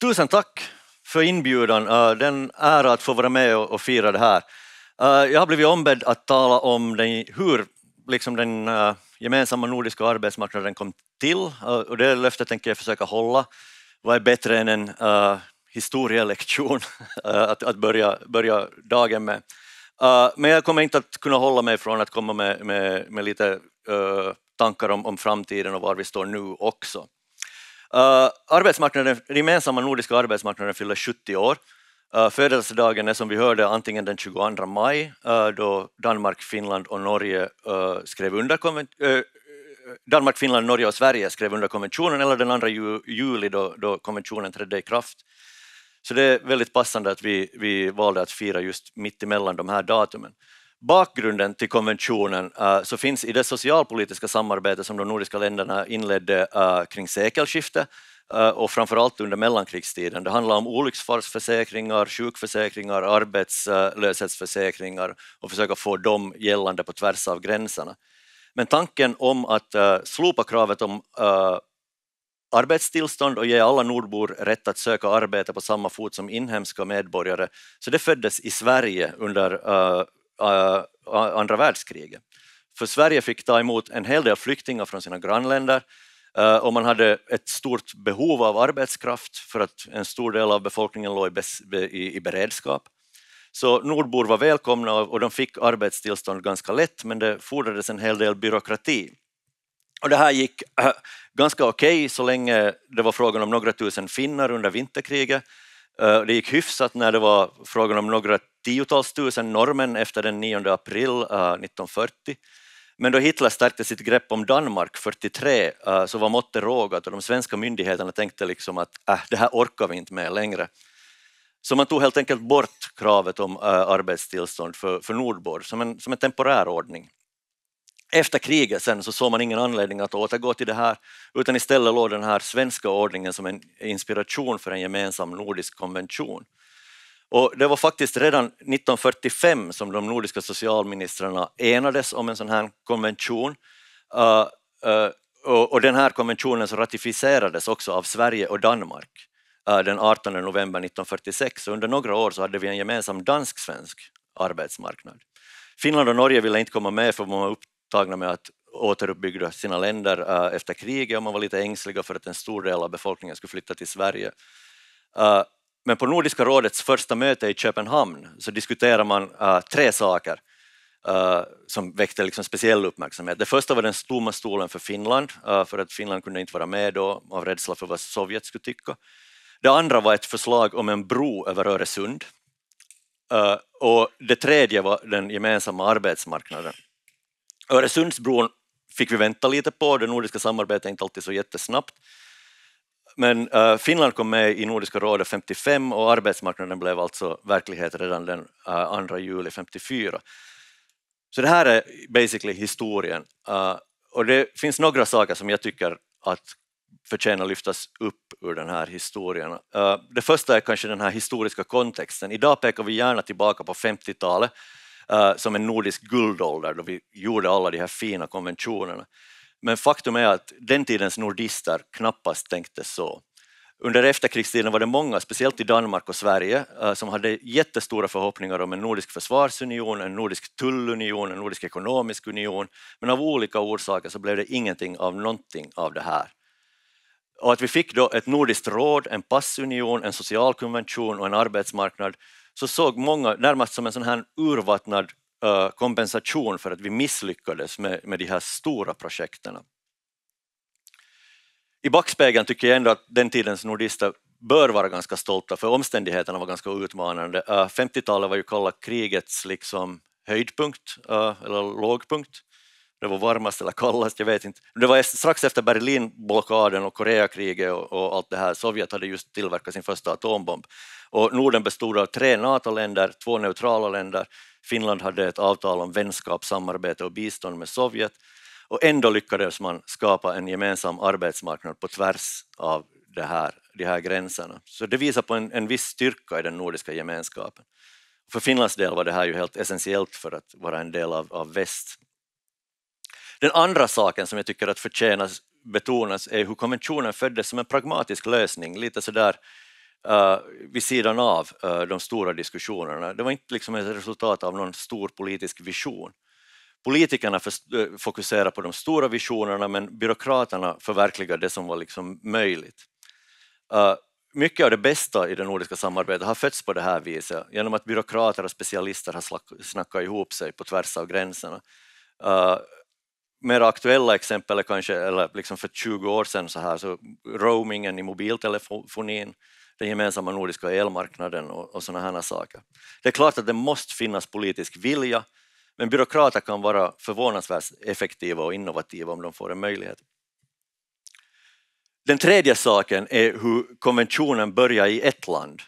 Tusen tack för inbjudan. Eh, det är en ära att få vara med och fira det här. Eh, jag har blivit ombedd att tala om den, hur liksom den eh, gemensamma nordiska arbetsmarknaden kom till och det löftet tänker jag försöka hålla. Vad är bättre än en historielektion att, att börja, börja dagen med? men jag kommer inte att kunna hålla mig från att komma med, med, med lite tankar om, om framtiden och var vi står nu också. Uh, arbetsmarknaden, gemensamma nordiska arbetsmarknaden fyller 70 år. Uh, födelsedagen är som vi hörde antingen den 22 maj uh, då Danmark, Finland och Norge uh, skrev under Danmark, Finland, Norge och Sverige skrev under konventionen eller den 2 ju juli då, då, konventionen trädde i kraft. Så det är väldigt passande att vi, vi valde att fira just mitt emellan de här datumen. Bakgrunden till konventionen eh, så finns i det socialpolitiska samarbete som de nordiska länderna inledde eh, kring sekelskiftet eh, och framförallt under mellankrigstiden. Det handlar om olycksfallsförsäkringar, sjukförsäkringar, arbetslöshetsförsäkringar och försöka få dem gällande på tvärs av gränserna. Men tanken om att slopa kravet om arbetstillstånd och ge alla nordbor rätt att söka arbete på samma fot som inhemska medborgare. Så det föddes i Sverige under Eh, andra världskriget. För Sverige fick ta emot en hel del flyktingar från sina grannländer eh, och man hade ett stort behov av arbetskraft för att en stor del av befolkningen låg i beredskap. Så nordbor var välkomna och de fick arbetstillstånd ganska lätt men det fordrades en hel del byråkrati. Och det här gick eh, ganska okej okay, så länge det var frågan om några tusen finnar under vinterkriget. Det gick hyfsat när det var frågan om några tiotals tusen norrmän efter den 9 april 1940. Eh, Men då Hitler stärkte sitt grepp om Danmark 43 eh, så var måttet rågat och de svenska myndigheterna tänkte liksom att äh, det här orkar vi inte med längre. Så man tog helt enkelt bort kravet om eh, arbetstillstånd för, för nordbor som en, som en temporär ordning. Efter kriget sen så såg man ingen anledning att återgå till det här utan istället låg den här svenska ordningen som en inspiration för en gemensam nordisk konvention. Och det var faktiskt redan 1945 som de nordiska socialministrarna enades om en sån här konvention. Uh, uh, och, och, den här konventionen så ratificerades också av Sverige och Danmark uh, den 18 november 1946. Och under några år så hade vi en gemensam dansk-svensk arbetsmarknad. Finland och Norge ville inte komma med för de var upptagna med att återuppbygga sina länder efter kriget och man var lite ängsliga för att en stor del av befolkningen skulle flytta till Sverige. Men på Nordiska rådets första möte i Köpenhamn så diskuterade man uh, tre saker uh, som väckte liksom speciell uppmärksamhet. Det första var den tomma stolen för Finland, uh, för att Finland kunde inte vara med då av rädsla för vad Sovjet skulle tycka. Det andra var ett förslag om en bro över Öresund. och det tredje var den gemensamma arbetsmarknaden. Öresundsbron fick vi vänta lite på, det nordiska samarbetet är inte alltid så jättesnabbt, men äh, Finland kom med i Nordiska rådet 55 och arbetsmarknaden blev alltså verklighet redan den äh, eh, 2 juli 54. Så det här är basically historien. Äh, och det finns några saker som jag tycker att förtjänar lyftas upp ur den här historien. Det första är kanske den här historiska kontexten. Idag pekar vi gärna tillbaka på 50-talet som en nordisk guldålder då vi gjorde alla de här fina konventionerna. Men faktum är att den tidens nordister knappast tänkte så. Under efterkrigstiden var det många, speciellt i Danmark och Sverige, eh, som hade jättestora förhoppningar om en nordisk försvarsunion, en nordisk tullunion, en nordisk ekonomisk union, men av olika orsaker så blev det ingenting av någonting av det här. Och att vi fick då ett nordiskt råd, en passunion, en social konvention och en arbetsmarknad så såg många närmast som en sån här urvattnad Eh, kompensation för att vi misslyckades med, med de här stora projekten. I backspegeln tycker jag ändå att den tidens nordister bör vara ganska stolta, för omständigheterna var ganska utmanande. 50-talet eh, var ju kalla krigets liksom höjdpunkt, eh, eller lågpunkt det var varmast eller kallast, jag vet inte. Det var strax efter Berlinblockaden och Koreakriget och, och, allt det här. Sovjet hade just tillverkat sin första atombomb. Och Norden bestod av tre NATO-länder, två neutrala länder. Finland hade ett avtal om vänskap, samarbete och bistånd med Sovjet. Och ändå lyckades man skapa en gemensam arbetsmarknad på tvärs av det här, de här gränserna. Så det visar på en, en viss styrka i den nordiska gemenskapen. För Finlands del var det här ju helt essentiellt för att vara en del av, av väst den andra saken som jag tycker att förtjänas betonas är hur konventionen föddes som en pragmatisk lösning, lite sådär uh, vid sidan av uh, de stora diskussionerna. Det var inte liksom ett resultat av någon stor politisk vision. Politikerna eh, fokuserade på de stora visionerna men byråkraterna förverkligade det som var liksom möjligt. Uh, mycket av det bästa i det nordiska samarbetet har fötts på det här viset, genom att byråkrater och specialister har snackat ihop sig på tvärs av gränserna mer aktuella exempel kanske, eller liksom för 20 år sedan så här, så roamingen i mobiltelefonin, den gemensamma nordiska elmarknaden och, och sådana här saker. Det är klart att det måste finnas politisk vilja, men byråkrater kan vara förvånansvärt effektiva och innovativa om de får en möjlighet. Den tredje saken är hur konventionen börjar i ett land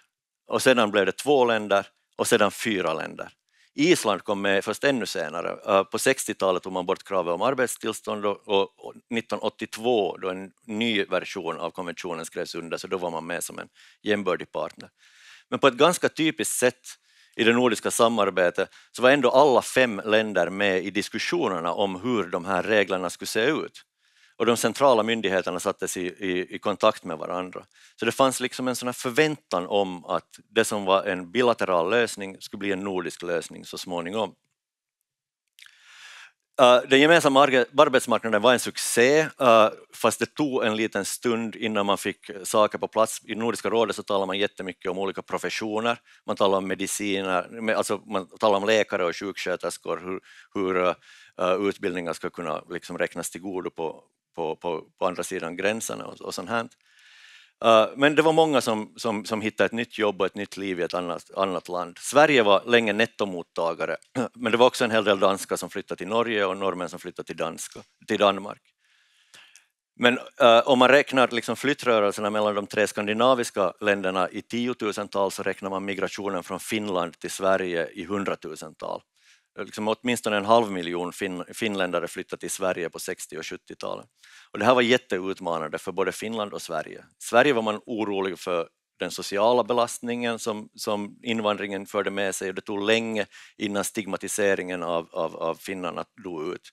och sedan blev det två länder och sedan fyra länder. Island kom med först ännu senare. Eh, på 60-talet tog man bort kravet om arbetstillstånd och 1982 då en ny version av konventionen skrevs under så då var man med som en jämbördig partner. Men på ett ganska typiskt sätt i det nordiska samarbetet så var ändå alla fem länder med i diskussionerna om hur de här reglerna skulle se ut och de centrala myndigheterna sattes i, i, i, kontakt med varandra. Så det fanns liksom en sån förväntan om att det som var en bilateral lösning skulle bli en nordisk lösning så småningom. Eh, den gemensamma arbetsmarknaden var en succé, eh, fast det tog en liten stund innan man fick saker på plats. I Nordiska rådet så talar man jättemycket om olika professioner, man talar om mediciner, alltså man talar om läkare och sjuksköterskor, hur, hur eh, utbildningar ska kunna liksom räknas till godo på, på, på, på andra sidan gränserna och, och sånt här. Uh, men det var många som, som, som hittade ett nytt jobb och ett nytt liv i ett annat, annat land. Sverige var länge nettomottagare, men det var också en hel del danskar som flyttade till Norge och norrmän som flyttade till, danska, till Danmark. Men uh, om man räknar liksom flyttrörelserna mellan de tre skandinaviska länderna i tiotusental så räknar man migrationen från Finland till Sverige i hundratusental liksom åtminstone en halv miljon fin, finländare flyttade till Sverige på 60 och 70-talet. Och det här var jätteutmanande för både Finland och Sverige. I Sverige var man orolig för den sociala belastningen som, som invandringen förde med sig och det tog länge innan stigmatiseringen av, av, av finnarna dog ut.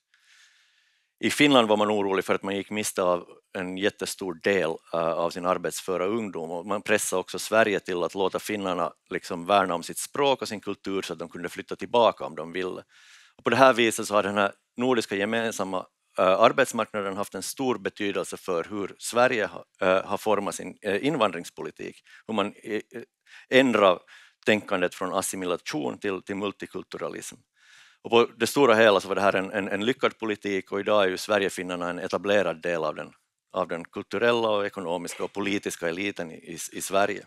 I Finland var man orolig för att man gick miste av en jättestor del eh, av sin arbetsföra ungdom och man pressade också Sverige till att låta finnarna liksom värna om sitt språk och sin kultur så att de kunde flytta tillbaka om de ville. Och på det här viset så har den här nordiska gemensamma eh, arbetsmarknaden haft en stor betydelse för hur Sverige eh, har format sin invandringspolitik, hur man ändrar tänkandet från assimilation till, till multikulturalism. Och på det stora hela så var det här en, en, en lyckad politik och idag är ju Sverigefinnarna en etablerad del av den, av den kulturella, och ekonomiska och politiska eliten i, i Sverige.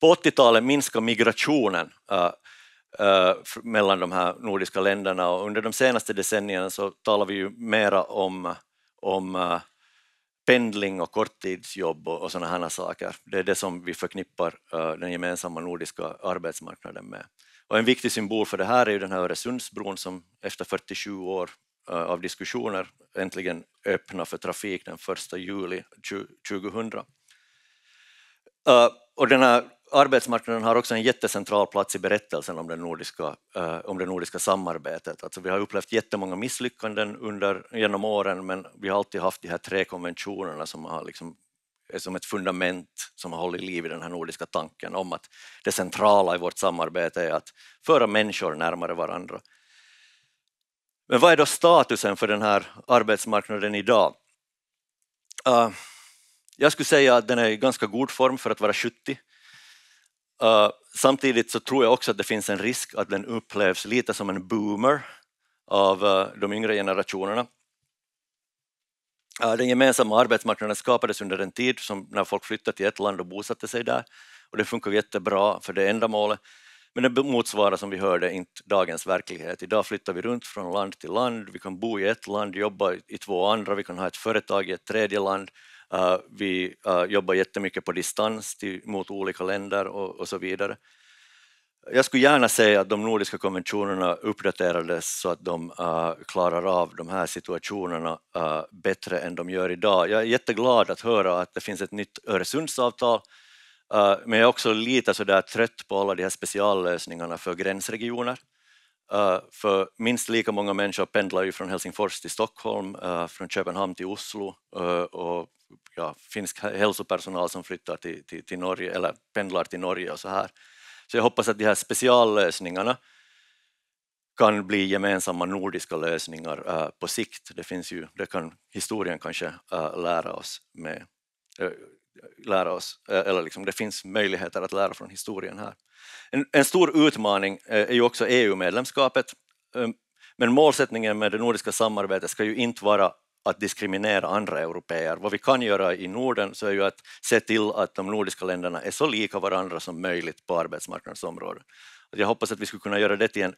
På 80-talet minskade migrationen äh, äh, mellan de här nordiska länderna och under de senaste decennierna så talar vi ju mera om, om äh, pendling och korttidsjobb och, och sådana här saker. Det är det som vi förknippar uh, den gemensamma nordiska arbetsmarknaden med. Och en viktig symbol för det här är ju den här Öresundsbron som efter 47 år uh, av diskussioner äntligen öppnar för trafik den 1 juli 2000. Uh, eh, och den här arbetsmarknaden har också en jättecentral plats i berättelsen om, den nordiska, eh, om det nordiska samarbetet. Alltså vi har upplevt jättemånga misslyckanden under, genom åren, men vi har alltid haft de här tre konventionerna som har liksom, är eh, som ett fundament som har hållit liv i den här nordiska tanken om att det centrala i vårt samarbete är att föra människor närmare varandra. Men vad är då statusen för den här arbetsmarknaden idag? Uh, jag skulle säga att den är i ganska god form för att vara 70. Eh, samtidigt så tror jag också att det finns en risk att den upplevs lite som en boomer av uh, de yngre generationerna. Uh, den gemensamma arbetsmarknaden skapades under en tid som när folk flyttade till ett land och bosatte sig där och det funkar jättebra för det ändamålet. Men det motsvarar som vi hörde inte dagens verklighet. Idag flyttar vi runt från land till land, vi kan bo i ett land, jobba i två andra, vi kan ha ett företag i ett tredje land Eh, vi eh, jobbar jättemycket på distans till, mot olika länder och, och så vidare. Jag skulle gärna säga att de nordiska konventionerna uppdaterades så att de uh, klarar av de här situationerna uh, bättre än de gör idag. Jag är jätteglad att höra att det finns ett nytt Öresundsavtal, uh, men jag är också lite sådär trött på alla de här speciallösningarna för gränsregioner. för minst lika många människor pendlar ju från Helsingfors till Stockholm, från Köpenhamn till Oslo och ja, finsk hälsopersonal som flyttar till, till, till Norge eller pendlar till Norge och så här. Så jag hoppas att de här speciallösningarna kan bli gemensamma nordiska lösningar äh, på sikt. Det, finns ju, det kan historien kanske äh, lära oss med äh, lära oss, eller liksom, det finns möjligheter att lära från historien här. En, en stor utmaning är ju också EU-medlemskapet, men målsättningen med det nordiska samarbetet ska ju inte vara att diskriminera andra europeer. Vad vi kan göra i Norden så är ju att se till att de nordiska länderna är så lika varandra som möjligt på arbetsmarknadsområdet. Jag hoppas att vi skulle kunna göra det till en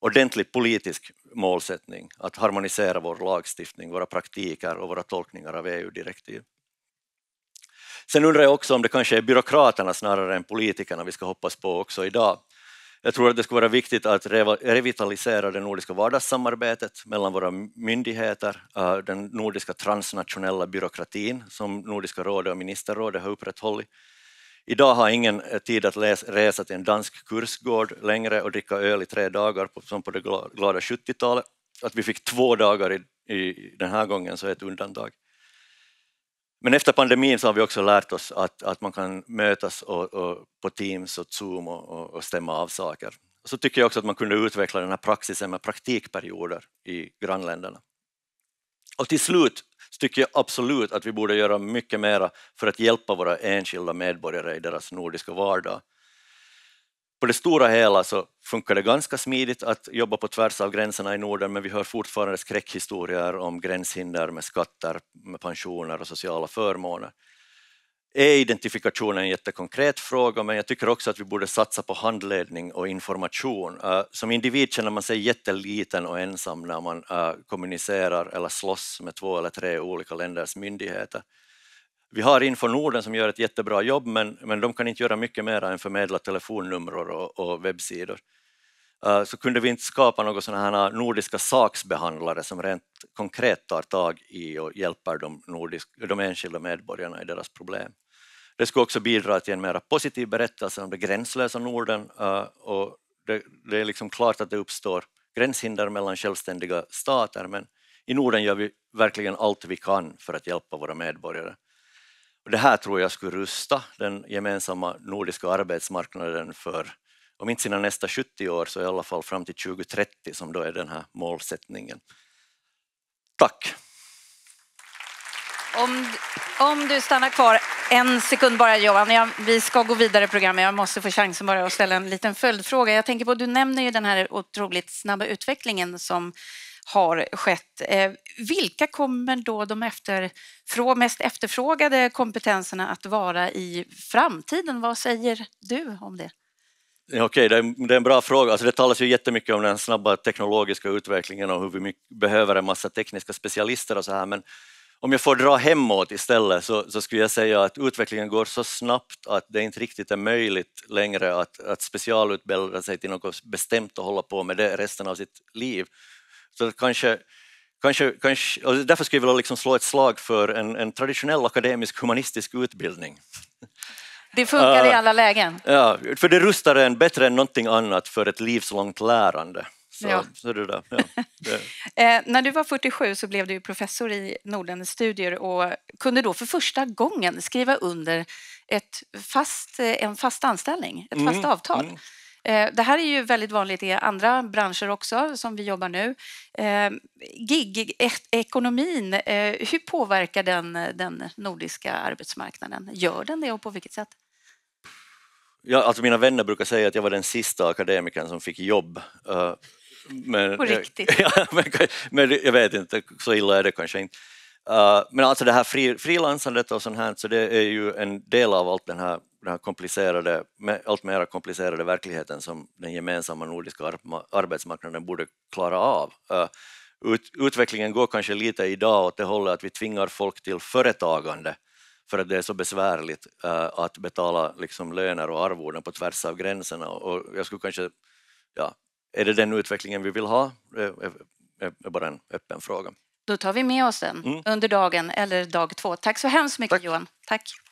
ordentlig politisk målsättning, att harmonisera vår lagstiftning, våra praktiker och våra tolkningar av EU-direktiv. Sen undrar jag också om det kanske är byråkraterna snarare än politikerna vi ska hoppas på också idag. Jag tror att det skulle vara viktigt att revitalisera det nordiska vardagssamarbetet mellan våra myndigheter, eh, den nordiska transnationella byråkratin som Nordiska rådet och ministerrådet har upprätthållit. Idag har ingen eh, tid att resa till en dansk kursgård längre och dricka öl i tre dagar som på det glada 70-talet. Att vi fick två dagar i, i den här gången så är ett undantag. Men efter pandemin så har vi också lärt oss att, att man kan mötas och, och på Teams och Zoom och, och stämma av saker. Och så tycker jag också att man kunde utveckla den här praxisen med praktikperioder i grannländerna. Och till slut tycker jag absolut att vi borde göra mycket mera för att hjälpa våra enskilda medborgare i deras nordiska vardag på det stora hela så funkar det ganska smidigt att jobba på tvärs av gränserna i Norden, men vi hör fortfarande skräckhistorier om gränshinder med skatter, med pensioner och sociala förmåner. Är identifikationen en jättekonkret fråga, men jag tycker också att vi borde satsa på handledning och information. Äh, som individ känner man sig jätteliten och ensam när man äh, kommunicerar eller slåss med två eller tre olika länders myndigheter. Vi har Info Norden som gör ett jättebra jobb, men, men de kan inte göra mycket mer än förmedla telefonnummer och, och webbsidor. Uh, så kunde vi inte skapa några sådana här nordiska saksbehandlare som rent konkret tar tag i och hjälper de, nordisk, de enskilda medborgarna i deras problem. Det skulle också bidra till en mer positiv berättelse om det gränslösa Norden uh, och det, det, är liksom klart att det uppstår gränshinder mellan självständiga stater, men i Norden gör vi verkligen allt vi kan för att hjälpa våra medborgare det här tror jag skulle rusta den gemensamma nordiska arbetsmarknaden för, om inte sina nästa 70 år, så i alla fall fram till 2030 som då är den här målsättningen. Tack! Om, om du stannar kvar en sekund bara Johan, jag, vi ska gå vidare i programmet. Jag måste få chansen bara att ställa en liten följdfråga. Jag tänker på, du nämner ju den här otroligt snabba utvecklingen som har skett. Eh, vilka kommer då de efter, mest efterfrågade kompetenserna att vara i framtiden? Vad säger du om det? Okej, okay, det, det, är en bra fråga. Alltså det talas ju jättemycket om den snabba teknologiska utvecklingen och hur vi behöver en massa tekniska specialister och så här, men om jag får dra hemåt istället så, så skulle jag säga att utvecklingen går så snabbt att det inte riktigt är möjligt längre att, att specialutbilda sig till något bestämt och hålla på med det resten av sitt liv. Så kanske, kanske, kanske, och därför skulle jag vilja liksom slå ett slag för en, en traditionell akademisk humanistisk utbildning. Det funkar uh, i eh, alla lägen. Ja, för det rustar en bättre än någonting annat för ett livslångt lärande. Så, ja. så det där. Ja, det. eh, när du var 47 så blev du professor i Nordens studier och kunde då för första gången skriva under ett fast, eh, en fast anställning, ett fast mm, avtal. Mm. Eh, det här är ju väldigt vanligt i andra branscher också som vi jobbar nu. Eh, Gig-ekonomin, eh, hur påverkar den den nordiska arbetsmarknaden? Gör den det och på vilket sätt? Ja, alltså mina vänner brukar säga att jag var den sista akademikern som fick jobb. Men, på riktigt? Ja, men, men, jag vet inte, så illa är det kanske inte. Men alltså det här frilansandet och sånt här, så det är ju en del av allt den här den här komplicerade, allt mera komplicerade verkligheten som den gemensamma nordiska arbetsmarknaden borde klara av. Ut, utvecklingen går kanske lite idag åt det hållet att vi tvingar folk till företagande för att det är så besvärligt att betala liksom löner och arvoden på tvärs av gränserna. Och jag skulle kanske, ja, är det den utvecklingen vi vill ha? Det är bara en öppen fråga. Då tar vi med oss den mm. under dagen eller dag två. Tack så hemskt mycket Tack. Johan. Tack.